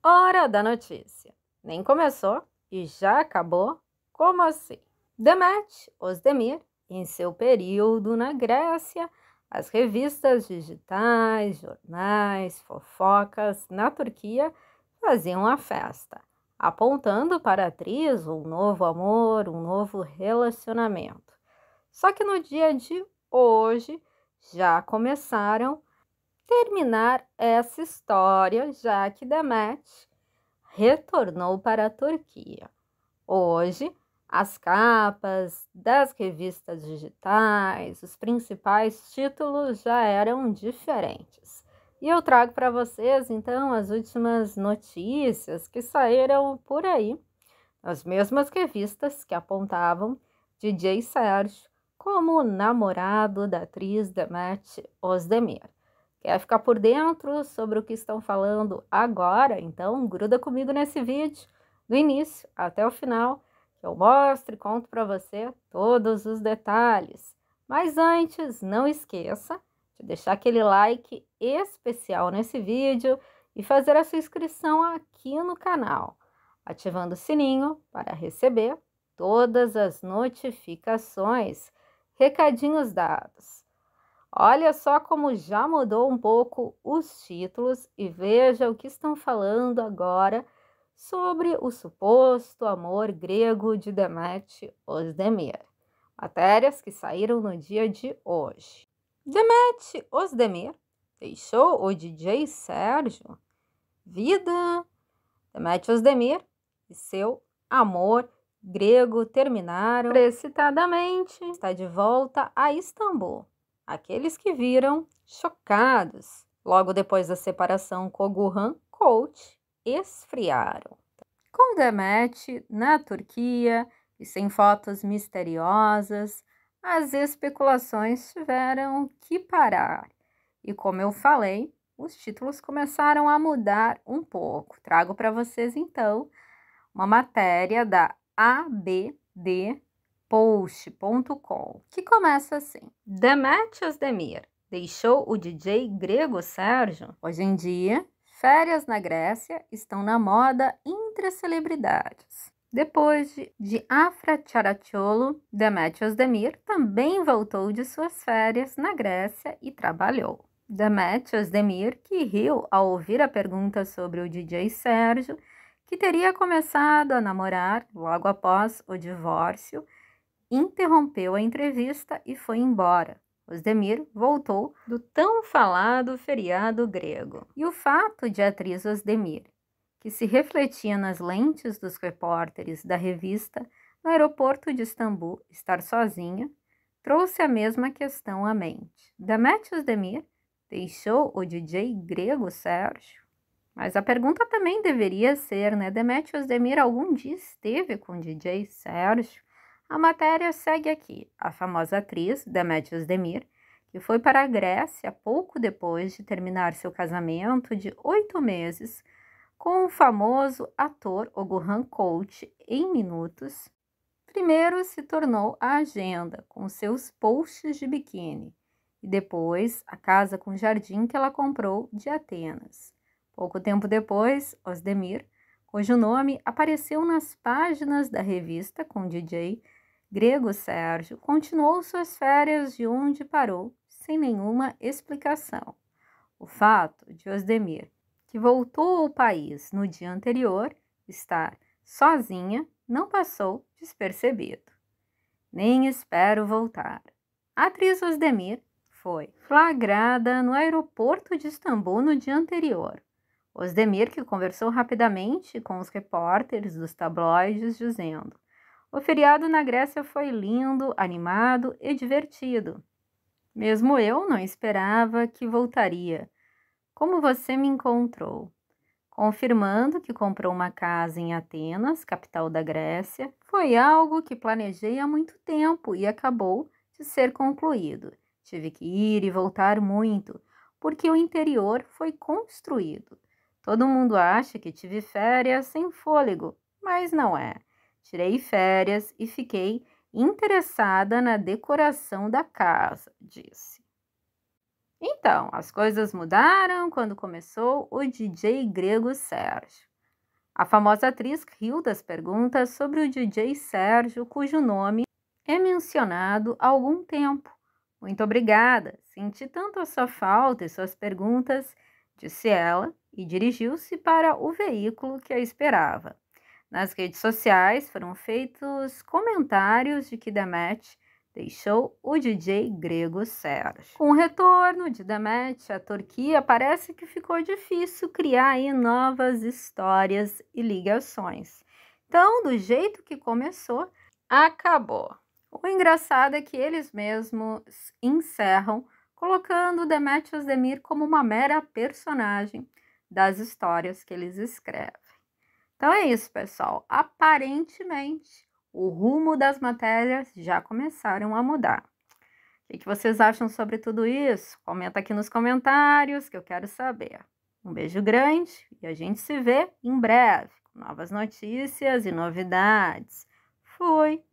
Hora da notícia. Nem começou e já acabou? Como assim? Demet Osdemir, em seu período na Grécia, as revistas digitais, jornais, fofocas na Turquia faziam a festa, apontando para a atriz um novo amor, um novo relacionamento. Só que no dia de hoje já começaram terminar essa história, já que Demet retornou para a Turquia. Hoje, as capas das revistas digitais, os principais títulos já eram diferentes. E eu trago para vocês então as últimas notícias que saíram por aí, nas mesmas revistas que apontavam DJ Sérgio como namorado da atriz Demet Osdemir. Quer ficar por dentro sobre o que estão falando agora? Então, gruda comigo nesse vídeo, do início até o final, que eu mostro e conto para você todos os detalhes. Mas antes, não esqueça de deixar aquele like especial nesse vídeo e fazer a sua inscrição aqui no canal, ativando o sininho para receber todas as notificações. Recadinhos dados. Olha só como já mudou um pouco os títulos e veja o que estão falando agora sobre o suposto amor grego de Demet Osdemir. Matérias que saíram no dia de hoje. Demet Osdemir deixou o DJ Sérgio, vida Demet Osdemir e seu amor grego terminaram precipitadamente. Está de volta a Istambul Aqueles que viram, chocados, logo depois da separação com Gurhan Coach, esfriaram. Com Demet na Turquia e sem fotos misteriosas, as especulações tiveram que parar. E como eu falei, os títulos começaram a mudar um pouco. Trago para vocês então uma matéria da ABD post.com, que começa assim: Demetrios Demir deixou o DJ grego Sérgio? Hoje em dia, férias na Grécia estão na moda entre as celebridades. Depois de, Afra Characciolo, Demetrios Demir também voltou de suas férias na Grécia e trabalhou. Demetrios Demir, que riu ao ouvir a pergunta sobre o DJ Sérgio, que teria começado a namorar logo após o divórcio, interrompeu a entrevista e foi embora. Osdemir voltou do tão falado feriado grego. E o fato de a atriz Osdemir, que se refletia nas lentes dos repórteres da revista no aeroporto de Istambul, estar sozinha, trouxe a mesma questão à mente. Demet Osdemir deixou o DJ grego Sérgio? Mas a pergunta também deveria ser, né? Demet Osdemir algum dia esteve com o DJ Sérgio? A matéria segue aqui. A famosa atriz Demetrius Demir, que foi para a Grécia pouco depois de terminar seu casamento de oito meses com o famoso ator Ogurhan Coach em minutos, primeiro se tornou a agenda com seus posts de biquíni e depois a casa com jardim que ela comprou de Atenas. Pouco tempo depois, Osdemir, cujo nome apareceu nas páginas da revista com DJ Grego Sérgio continuou suas férias de onde parou, sem nenhuma explicação. O fato de Osdemir, que voltou ao país no dia anterior, estar sozinha não passou despercebido. Nem espero voltar. A atriz Osdemir foi flagrada no aeroporto de Istambul no dia anterior. Osdemir, que conversou rapidamente com os repórteres dos tabloides, dizendo: o feriado na Grécia foi lindo, animado e divertido. Mesmo eu não esperava que voltaria. Como você me encontrou? Confirmando que comprou uma casa em Atenas, capital da Grécia, foi algo que planejei há muito tempo e acabou de ser concluído. Tive que ir e voltar muito, porque o interior foi construído. Todo mundo acha que tive férias sem fôlego, mas não é. Tirei férias e fiquei interessada na decoração da casa, disse. Então, as coisas mudaram quando começou o DJ grego Sérgio. A famosa atriz riu das perguntas sobre o DJ Sérgio, cujo nome é mencionado há algum tempo. Muito obrigada, senti tanto a sua falta e suas perguntas, disse ela e dirigiu-se para o veículo que a esperava. Nas redes sociais foram feitos comentários de que Demet deixou o DJ grego Sérgio. Com o retorno de Demet à Turquia, parece que ficou difícil criar novas histórias e ligações. Então, do jeito que começou, acabou. O engraçado é que eles mesmos encerram colocando Demet Demir como uma mera personagem das histórias que eles escrevem. Então é isso, pessoal. Aparentemente, o rumo das matérias já começaram a mudar. O que vocês acham sobre tudo isso? Comenta aqui nos comentários que eu quero saber. Um beijo grande e a gente se vê em breve com novas notícias e novidades. Fui!